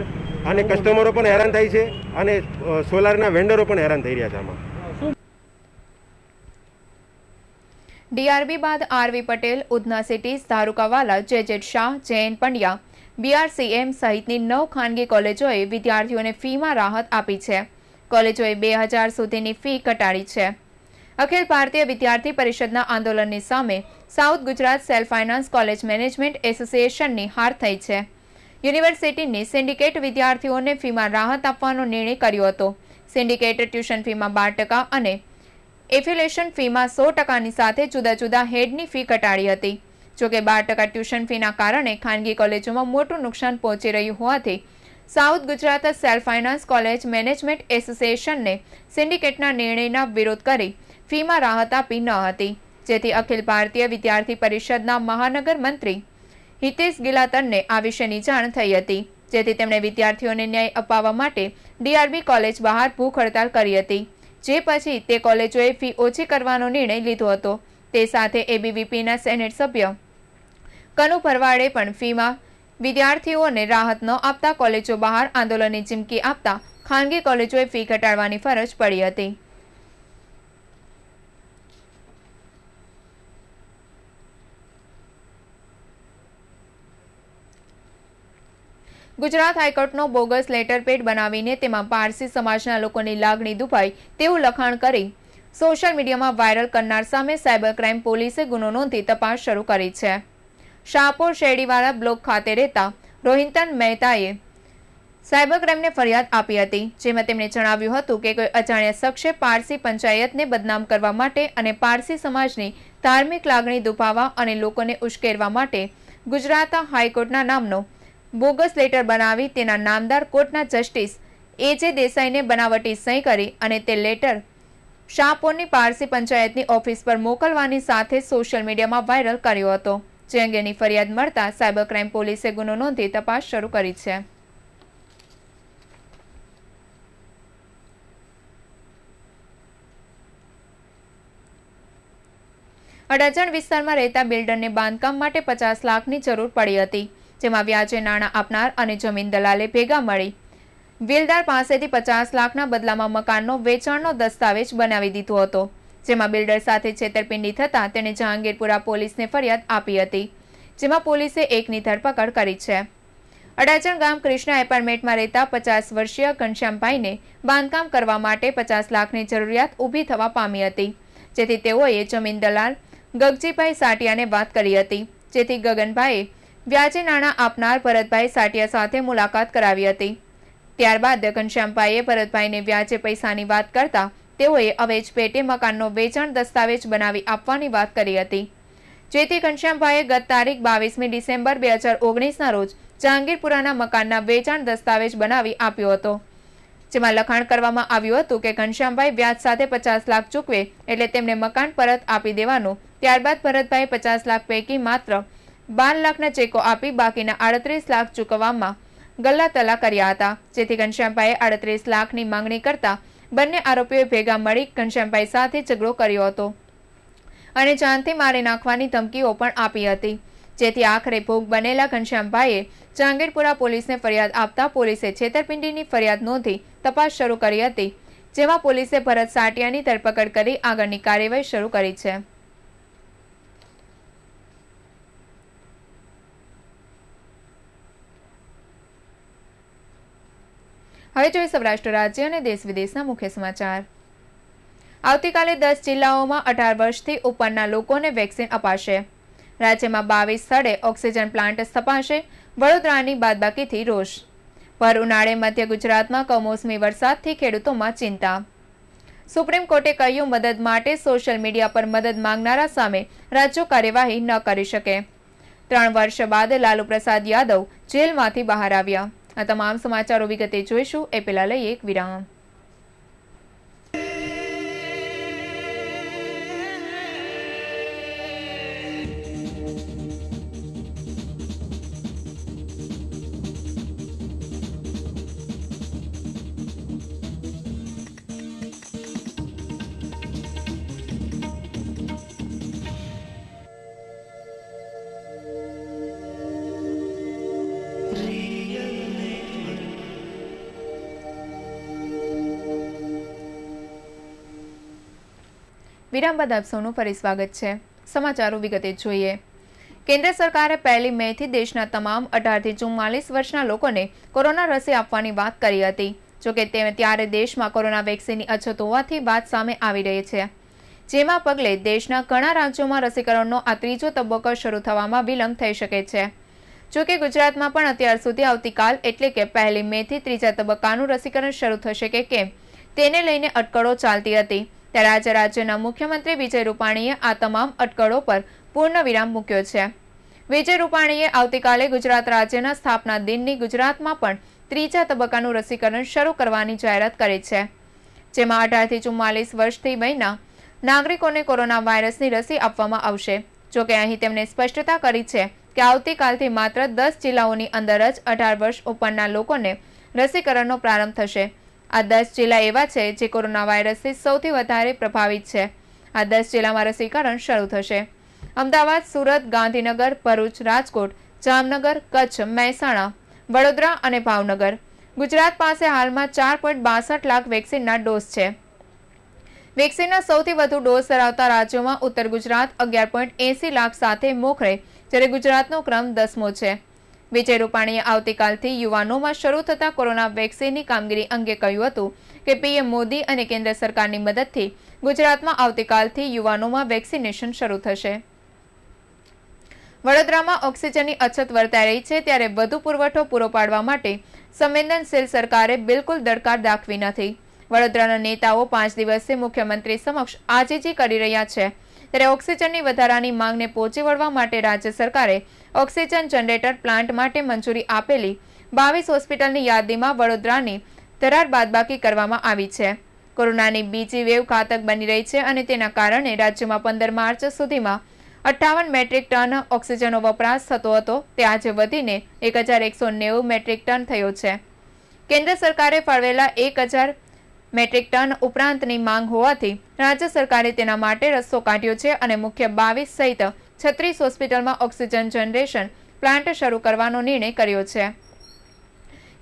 અને કસ્ટમરો પણ હેરાન થાય છે અને સોલારના વેન્ડરો પણ હેરાન થઈ રહ્યા છે આમાં ડીઆરબી બાદ આરવી પટેલ ઉધના સિટીઝ ધારુકાવાલા જેજેટ શાહ જયંત પંડ્યા બીઆરસીએમ સહિતની નવ ખાનગી કોલેજોએ વિદ્યાર્થીઓને ફીમાં રાહત આપી છે કોલેજોએ બે હજાર સુધીની ફી ઘટાડી છે અખિલ ભારતીય વિદ્યાર્થી પરિષદના આંદોલનની સામે south Gujarat self finance college management એસોસિએશનની હાર થઈ છે યુનિવર્સિટીની સિન્ડિકેટ વિદ્યાર્થીઓને ફીમાં રાહત આપવાનો નિર્ણય કર્યો હતો સિન્ડિકેટ ટ્યુશન ફીમાં બાર ટકા અને એફિલેશન ફીમાં સો ટકાની સાથે જુદા જુદા હેડની ફી ઘટાડી હતી જોકે બાર ટકા ટ્યુશન ફીના કારણે ખાનગી કોલેજોમાં મોટું નુકસાન પહોંચી રહ્યું હોવાથી south Gujarat self finance college management એસોસિએશનને સિન્ડિકેટના નિર્ણયના વિરોધ કરી ફીમાં રાહત આપી ન હતી જેથી અખિલ ભારતીય વિદ્યાર્થી પરિષદના મહાનગર મંત્રી હિતેશ ગિલાતનને આ વિશેની જાણ થઈ હતી જેથી તેમણે વિદ્યાર્થીઓને ન્યાય અપાવવા માટે ડીઆરબી કોલેજ બહાર ભૂખ હડતાલ કરી હતી જે પછી તે કોલેજોએ ફી ઓછી કરવાનો નિર્ણય લીધો હતો તે સાથે એબીવીપીના સેનેટ સભ્ય કનુ ભરવાડે પણ ફીમાં વિદ્યાર્થીઓને રાહત ન આપતા કોલેજો બહાર આંદોલનની ચીમકી આપતા ખાનગી કોલેજોએ ફી ઘટાડવાની ફરજ પડી હતી ગુજરાત હાઈકોર્ટનો બોગસ લેટરપેડ બનાવીને તેમાં પારસી સમાજના લોકોની લાગણી દુભાઈ તેવું લખાણ કરી સોશિયલ મીડિયામાં વાયરલ કરનાર સામે સાયબર ક્રાઇમ પોલીસે ગુનો નોંધી તપાસ શરૂ કરી છે શાહપુર શેરડીવાળા બ્લોક ખાતે રહેતા રોહિંતન મહેતાએ સાયબર ક્રાઇમને ફરિયાદ આપી હતી જેમાં તેમણે જણાવ્યું હતું કે કોઈ અજાણ્યા શખ્સે પારસી પંચાયતને બદનામ કરવા માટે અને પારસી સમાજની ધાર્મિક લાગણી દુભાવવા અને લોકોને ઉશ્કેરવા માટે ગુજરાત હાઈકોર્ટના નામનો બોગસ લેટર બનાવી તેના નામદાર કોર્ટના જસ્ટિસ એ જે દેસાઈને બનાવટી સહી કરી અને તે લેટર શાહપુરની પારસી પંચાયતની ઓફિસ પર મોકલવાની સાથે સોશિયલ મીડિયામાં વાયરલ કર્યો હતો જે અંગેની ફરિયાદ મળતા સાયબર ક્રાઇમ પોલીસે ગુનો નોંધી તપાસ શરૂ કરી છે અડાજણ વિસ્તારમાં રહેતા બિલ્ડરને બાંધકામ માટે પચાસ લાખની જરૂર પડી હતી જેમાં વ્યાજે નાણાં આપનાર અને જમીન દલાલે ભેગા મળી બિલ્ડર પાસેથી પચાસ લાખના બદલામાં મકાનનો વેચાણનો દસ્તાવેજ બનાવી દીધો હતો જેમાં બિલ્ડર સાથે છેતરપિંડી થતાં તેણે જહાંગીરપુરા પોલીસને ફરિયાદ આપી હતી જેમાં પોલીસે એકની ધરપકડ કરી છે અડાચણ ગામ ક્રિષ્ના એપાર્ટમેન્ટમાં રહેતા પચાસ વર્ષીય ઘનશ્યામભાઈને બાંધકામ કરવા માટે પચાસ લાખની જરૂરિયાત ઊભી થવા પામી હતી જેથી તેઓએ જમીન દલાલ ગગજીભાઈ સાટિયાને વાત કરી હતી જેથી ગગનભાઈએ વ્યાજે નાણાં આપનાર ભરતભાઈ સાટિયા સાથે મુલાકાત કરાવી હતી ત્યારબાદ ઘનશ્યામભાઈએ ભરતભાઈને વ્યાજે પૈસાની વાત કરતા તેઓએ અવેજ પેટે મકાનનો વેચાણ દસ્તાવેજ બનાવી આપવાની વાત કરી હતી જેથી ઘનશ્યામભાઈએ ગત તારીખ બાવીસમી ડિસેમ્બર બે હજાર ઓગણીસના રોજ જહાંગીરપુરાના મકાનના વેચાણ દસ્તાવેજ બનાવી આપ્યો હતો જેમાં લખાણ કરવામાં આવ્યું હતું કે ઘનશ્યામભાઈ વ્યાજ સાથે પચાસ લાખ ચૂકવે એટલે તેમને મકાન પરત આપી દેવાનું ત્યારબાદ ભરતભાઈ પચાસ લાખ પૈકી માત્ર બાર લાખના ચેકો આપી બાકીના આડત્રીસ લાખ ચૂકવવામાં ગલ્લા તલા કર્યા હતા જેથી ઘનશ્યામભાઈએ આડત્રીસ લાખની માંગણી કરતા બંને આરોપીઓએ ભેગા મળી ઘનશ્યામભાઈ સાથે ઝઘડો કર્યો હતો અને જાનથી મારી નાખવાની ધમકીઓ પણ આપી હતી જેથી આખરે ભોગ બનેલા ઘનશ્યામભાઈએ જહાંગીરપુરા પોલીસને ફરિયાદ આપતા પોલીસે છેતરપિંડીની ફરિયાદ નોંધી તપાસ શરૂ કરી હતી જેમાં પોલીસે ભરત સાટિયાની ધરપકડ કરી આગળની કાર્યવાહી શરૂ કરી છે હવે જોઈએ સૌરાષ્ટ્ર રાજ્ય અને દેશ વિદેશના મુખ્ય સમાચાર આવતીકાલે દસ જિલ્લાઓમાં અઢાર વર્ષથી ઉપરના લોકોને વેક્સિન અપાશે રાજ્યમાં બાવીસ સ્થળે ઓક્સિજન પ્લાન્ટ સ્થપાશે વડોદરાની બાદબાકીથી રોષ પર ઉનાળે મધ્ય ગુજરાતમાં કમોસમી વરસાદથી ખેડૂતોમાં ચિંતા સુપ્રીમ કોર્ટે કહ્યું મદદ માટે સોશિયલ મીડિયા પર મદદ માંગનારા સામે રાજ્યો કાર્યવાહી ન કરી શકે ત્રણ વર્ષ બાદ લાલુ પ્રસાદ યાદવ જેલમાંથી બહાર આવ્યા આ તમામ સમાચારો વિગતે જોઈશું એ પહેલાં લઈએ એક વિરામ વિરામ બાદ આપ સૌનું ફરી સ્વાગત છે સમાચારો વિગતે જોઈએ કેન્દ્ર સરકારે પહેલી મેથી દેશના તમામ અઢારથી ચુમ્માલીસ વર્ષના લોકોને કોરોના રસી આપવાની વાત કરી હતી જોકે તે ત્યારે દેશમાં કોરોના વેક્સિનની અછત હોવાથી વાત સામે આવી રહી છે જેમાં પગલે દેશના ઘણા રાજ્યોમાં રસીકરણનો આ ત્રીજો તબક્કો શરૂ થવામાં વિલંબ થઈ શકે છે જોકે ગુજરાતમાં પણ અત્યાર સુધી આવતીકાલ એટલે કે પહેલી મેથી ત્રીજા તબક્કાનું રસીકરણ શરૂ થશે કે કેમ તેને લઈને અટકળો ચાલતી હતી ત્યારે આજે રાજ્યના મુખ્યમંત્રી વિજય રૂપાણીએ આ તમામ અટકળો પર પૂર્ણ વિરામ મૂક્યો છે વિજય રૂપાણીએ આવતીકાલે ગુજરાત રાજ્યના સ્થાપના દિનની ગુજરાતમાં પણ ત્રીજા તબક્કાનું રસીકરણ શરૂ કરવાની જાહેરાત કરી છે જેમાં અઢારથી ચુમ્માલીસ વર્ષથી મહિના નાગરિકોને કોરોના વાયરસની રસી આપવામાં આવશે જોકે અહીં તેમણે સ્પષ્ટતા કરી છે કે આવતીકાલથી માત્ર દસ જિલ્લાઓની અંદર જ અઢાર વર્ષ ઉપરના લોકોને રસીકરણનો પ્રારંભ થશે આ દસ જિલ્લા એવા છે જે કોરોના વાયરસથી સૌથી વધારે પ્રભાવિત છે આ દસ જિલ્લામાં રસીકરણ શરૂ થશે અમદાવાદ સુરત ગાંધીનગર ભરૂચ રાજકોટ જામનગર કચ્છ મહેસાણા વડોદરા અને ભાવનગર ગુજરાત પાસે હાલમાં ચાર પોઈન્ટ બાસઠ લાખ વેક્સિનના ડોઝ છે વેક્સિનના સૌથી વધુ ડોઝ ધરાવતા રાજ્યોમાં ઉત્તર ગુજરાત અગિયાર પોઈન્ટ એંસી લાખ સાથે મોખરે જ્યારે ગુજરાતનો ક્રમ દસમો છે વિજય રૂપાણીએ આવતીકાલથી યુવાનોમાં શરૂ થતા કોરોના વેક્સિનની કામગીરી અંગે કહ્યું હતું કે પીએમ મોદી અને કેન્દ્ર સરકારની મદદથી ગુજરાતમાં આવતીકાલથી યુવાનોમાં વેક્સિનેશન શરૂ થશે વડોદરામાં ઓક્સિજનની અછત વર્તાઈ રહી છે ત્યારે વધુ પુરવઠો પૂરો પાડવા માટે સંવેદનશીલ સરકારે બિલકુલ દરકાર દાખવી નથી વડોદરાના નેતાઓ પાંચ દિવસથી મુખ્યમંત્રી સમક્ષ આજીજી કરી રહ્યા છે ત્યારે ઓક્સિજનની વધારાની માંગને પહોંચી વળવા માટે રાજ્ય સરકારે ઓક્સિજન જનરેટર પ્લાન્ટ માટે મંજૂરી આપેલી બાવીસ હોસ્પિટલની યાદીમાં વડોદરાની ધરાર બાદબાકી કરવામાં આવી છે કોરોનાની બીજી વેવ ઘાતક બની રહી છે અને તેના કારણે રાજ્યમાં પંદર માર્ચ સુધીમાં અઠ્ઠાવન મેટ્રિક ટન ઓક્સિજનનો વપરાશ થતો હતો તે આજે વધીને એક હજાર એકસો નેવું મેટ્રિક ટન થયો છે કેન્દ્ર સરકારે ફાળવેલા એક હજાર મેટ્રિક ટન ઉપરાંતની માંગ હોવાથી રાજ્ય સરકારે તેના માટે રસ્તો કાઢ્યો છે અને મુખ્ય બાવીસ સહિત છત્રીસ હોસ્પિટલમાં ઓક્સિજન જનરેશન પ્લાન્ટ શરૂ કરવાનો નિર્ણય કર્યો છે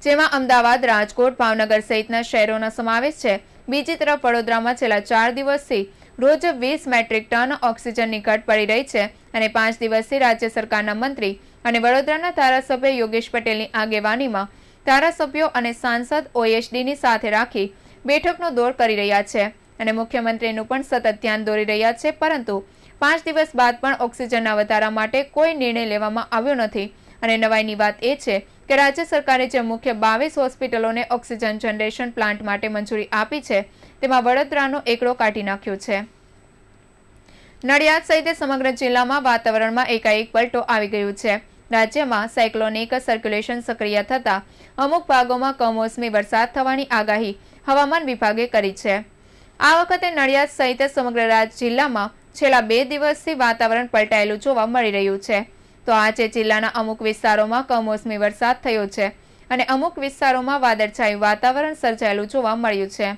જેમાં અમદાવાદ રાજકોટ ભાવનગર સહિતના શહેરોનો સમાવેશ છે બીજી તરફ વડોદરામાં છેલ્લા ચાર દિવસથી રોજ વીસ મેટ્રિક ટન ઓક્સિજનની ઘટ પડી રહી છે અને પાંચ દિવસથી રાજ્ય સરકારના મંત્રી અને વડોદરાના ધારાસભ્ય યોગેશ પટેલની આગેવાનીમાં ધારાસભ્યો અને સાંસદ ઓએસડીની સાથે રાખી બેઠકનો દોર કરી રહ્યા છે અને મુખ્યમંત્રીનું પણ સતત ધ્યાન દોરી રહ્યા છે પરંતુ પાંચ દિવસ બાદ પણ ઓક્સિજનના વધારા માટે કોઈ નિર્ણય લેવામાં આવ્યો નથી અને નવાઈની વાત એ છે કે રાજ્ય સરકારે જે મુખ્ય બાવીસ હોસ્પિટલોને ઓક્સિજન જનરેશન પ્લાન્ટ માટે મંજૂરી આપી છે તેમાં વડોદરાનો એકડો કાઢી નાખ્યો છે નડિયાદ સહિત સમગ્ર જિલ્લામાં વાતાવરણમાં એકાએક પલટો આવી ગયું છે રાજ્યમાં સાયક્લોનિક સર્ક્યુલેશન સક્રિય થતા અમુક ભાગોમાં કમોસમી વરસાદ થવાની આગાહી હવામાન વિભાગે કરી છે આ વખતે નડિયાદ સહિત સમગ્ર રાજ્ય જિલ્લામાં છેલ્લા બે દિવસથી વાતાવરણ પલટાયેલું જોવા મળી રહ્યું છે તો આજે જિલ્લાના અમુક વિસ્તારોમાં કમોસમી વરસાદ થયો છે અને અમુક વિસ્તારોમાં વાદળછાયું વાતાવરણ સર્જાયેલું જોવા મળ્યું છે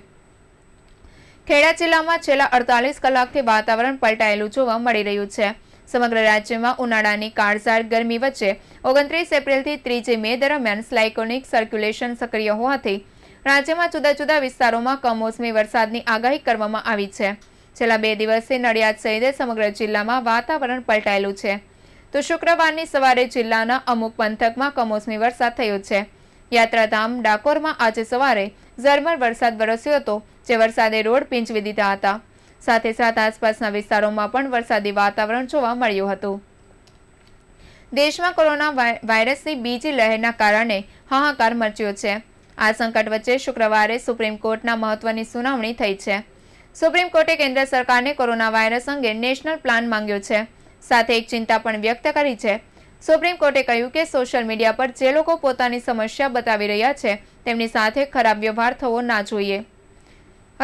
ખેડા જિલ્લામાં છેલ્લા અડતાલીસ કલાકથી વાતાવરણ પલટાયેલું જોવા મળી રહ્યું છે સમગ્ર રાજ્યમાં ઉનાળાની કાળઝાળ ગરમી વચ્ચે ઓગણત્રીસ એપ્રિલથી ત્રીજી મે દરમિયાન સ્લાઇકોનિક સર્ક્યુલેશન સક્રિય હોવાથી રાજ્યમાં જુદા જુદા વિસ્તારોમાં કમોસમી વરસાદની આગાહી કરવામાં આવી છે છેલ્લા બે દિવસથી નડિયાદ સહિત સમગ્ર જિલ્લામાં વાતાવરણ પલટાયેલું છે તો શુક્રવારની સવારે જિલ્લાના અમુક પંથકમાં કમોસમી વરસાદ થયો છે યાત્રાધામ ડાકોરમાં આજે સવારે ઝરમર વરસાદ વરસ્યો હતો જે વરસાદે રોડ પીંચવી દીધા હતા સાથે સાથે આસપાસના વિસ્તારોમાં પણ વરસાદી વાતાવરણ જોવા મળ્યું હતું દેશમાં કોરોના વાયરસની બીજી લહેરના કારણે હાહાકાર મચ્યો છે આ સંકટ વચ્ચે શુક્રવારે સુપ્રીમ કોર્ટના મહત્વની સુનાવણી થઈ છે સુપ્રીમ કોર્ટે કેન્દ્ર સરકારને કોરોના વાયરસ અંગે નેશનલ પ્લાન માંગ્યો છે સાથે એક ચિંતા પણ વ્યક્ત કરી છે સુપ્રીમ કોર્ટે કહ્યું કે સોશિયલ મીડિયા પર જે લોકો પોતાની સમસ્યા બતાવી રહ્યા છે તેમની સાથે ખરાબ વ્યવહાર થવો ના જોઈએ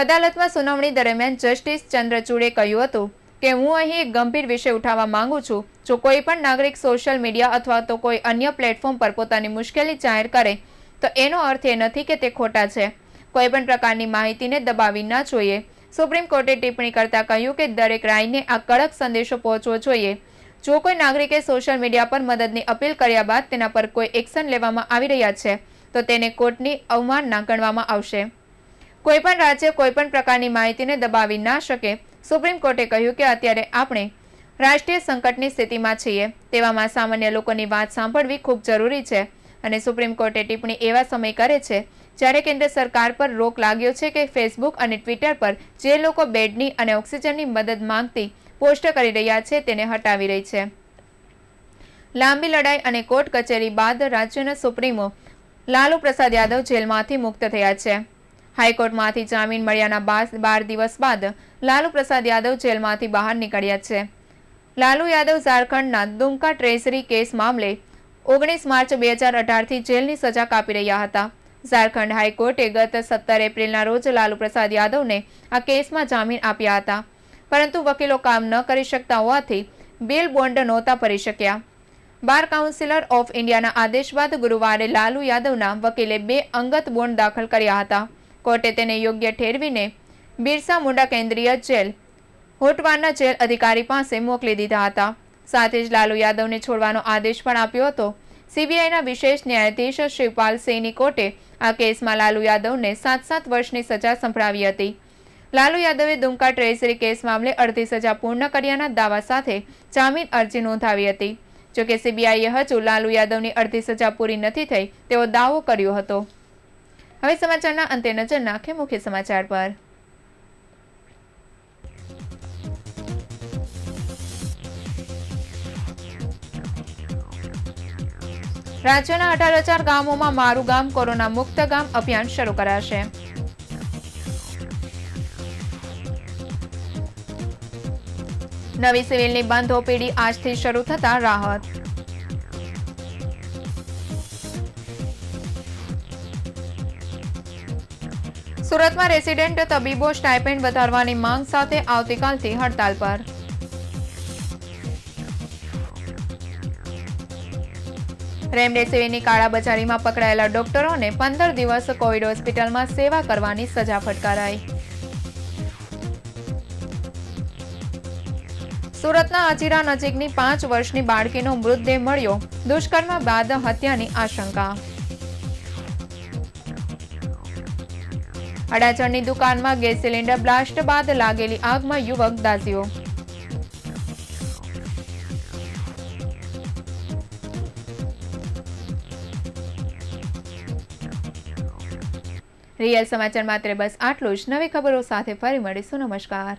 અદાલતમાં સુનાવણી દરમિયાન જસ્ટિસ ચંદ્રચૂડે કહ્યું હતું કે હું અહીં એક ગંભીર વિષય ઉઠાવવા માંગુ છું જો કોઈ પણ નાગરિક સોશિયલ મીડિયા અથવા તો કોઈ અન્ય પ્લેટફોર્મ પર પોતાની મુશ્કેલી જાહેર કરે તો એનો અર્થ એ નથી કે તે ખોટા છે કોઈ પણ પ્રકારની માહિતીને દબાવી ના જોઈએ સુપ્રીમ કોર્ટે ટિપ્પણી કરતા કહ્યું કે દરેક રાયને આ કડક સંદેશો પહોંચવો જોઈએ જો કોઈ નાગરિકે સોશિયલ મીડિયા પર મદદની અપીલ કર્યા બાદ તેના પર કોઈ એક્શન લેવામાં આવી રહ્યા છે તો તેને કોર્ટની અવમાનના ગણવામાં આવશે કોઈપણ રાજ્ય કોઈપણ પ્રકારની માહિતીને દબાવી ના શકે સુપ્રીમ કોર્ટે કહ્યું કે અત્યારે આપણે રાષ્ટ્રીય સંકટની સ્થિતિમાં છીએ તેવામાં સામાન્ય લોકોની વાત સાંભળવી ખૂબ જરૂરી છે અને સુપ્રીમ કોર્ટે ટિપ્પણી એવા સમય કરે છે જ્યારે કેન્દ્ર સરકાર પર રોક લાગ્યો છે કે ફેસબુક અને ટ્વિટર પર જે લોકો બેડની અને ઓક્સિજનની મદદ માંગતી પોસ્ટ કરી રહ્યા છે તેને હટાવી રહી છે લાંબી લડાઈ અને કોર્ટ કચેરી બાદ રાજ્યના સુપ્રીમો લાલુ પ્રસાદ યાદવ જેલમાંથી મુક્ત થયા છે હાઈકોર્ટમાંથી જામીન મળ્યાના બાર દિવસ બાદ લાલુ પ્રસાદ યાદવ જેલમાંથી બહાર નીકળ્યા છે લાલુ યાદવ ઝારખંડના દુમકા ટ્રેઝરી કેસ મામલે ઓગણીસ માર્ચ બે હજાર અઢારથી જેલની સજા કાપી રહ્યા હતા ઝારખંડ હાઈકોર્ટે ગત સત્તર એપ્રિલના રોજ લાલુ પ્રસાદ યાદવને આ કેસમાં જામીન આપ્યા હતા પરંતુ વકીલો કામ ન કરી શકતા હોવાથી બેલ બોન્ડ નહોતા ભરી શક્યા બાર કાઉન્સિલર ઓફ ઇન્ડિયાના આદેશ બાદ ગુરુવારે લાલુ યાદવના વકીલે બે અંગત બોન્ડ દાખલ કર્યા હતા કોર્ટે તેને યોગ્ય ઠેરવીને બિરસા મુંડા કેન્દ્રીય જેલ હોટવાના જેલ અધિકારી પાસે મોકલી દીધા હતા સાથે જ લાલુ યાદવને છોડવાનો આદેશ પણ આપ્યો હતો સીબીઆઈના વિશેષ ન્યાયાધીશ શિવપાલ સિંહની કોર્ટે આ કેસમાં લાલુ યાદવને સાત સાત વર્ષની સજા સંભળાવી હતી લાલુ યાદવે દુમકા ટ્રેઝરી કેસ મામલે અડધી સજા પૂર્ણ કર્યાના દાવા સાથે જામીન અરજી નોંધાવી હતી જોકે સીબીઆઈએ હજુ લાલુ યાદવની અડધી સજા પૂરી નથી થઈ તેવો દાવો કર્યો હતો હવે સમાચારના અંતે નજર નાખે મુખ્ય સમાચાર પર રાજ્યના અઢાર હજાર ગામોમાં મારું ગામ કોરોના મુક્ત ગામ અભિયાન શરૂ કરાશે નવી સિવિલની બંધ ઓપીડી આજથી શરૂ થતાં રાહત સુરતમાં રેસિડેન્ટ તબીબો સ્ટાઇપેન્ડ વધારવાની માંગ સાથે આવતીકાલથી હડતાલ પર કાળા બજારીમાં પકડાયેલા ડોક્ટરોને પંદર દિવસ કોવિડ હોસ્પિટલમાં સેવા કરવાની સજા ફટકારાઈ સુરતના અજીરા નજીકની પાંચ વર્ષની બાળકીનો મૃતદેહ મળ્યો દુષ્કર્મ બાદ હત્યાની આશંકા અડાજણની દુકાનમાં ગેસ સિલિન્ડર બ્લાસ્ટ બાદ લાગેલી આગમાં યુવક દાઝ્યો રિયલ સમાચાર માત્ર બસ આટલું જ નવી ખબરો સાથે ફરી મળીશું નમસ્કાર